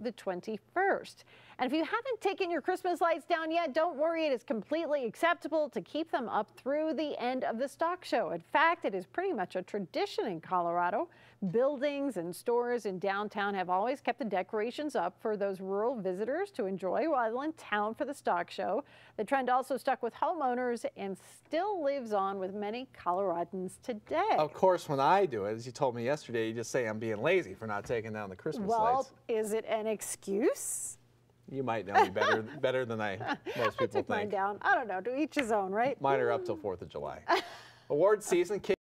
the 21st. And if you haven't taken your Christmas lights down yet, don't worry. It is completely acceptable to keep them up through the end of the stock show. In fact, it is pretty much a tradition in Colorado. Buildings and stores in downtown have always kept the decorations up for those rural visitors to enjoy while in town for the stock show. The trend also stuck with homeowners and still lives on with many Coloradans today. Of course, when I do it, as you told me yesterday, you just say I'm being lazy for not taking down the Christmas well, lights. Well, is it an excuse? You might know me better better than I most people I took think. Mine down. I don't know. To each his own, right? Mine are up till Fourth of July. Award season.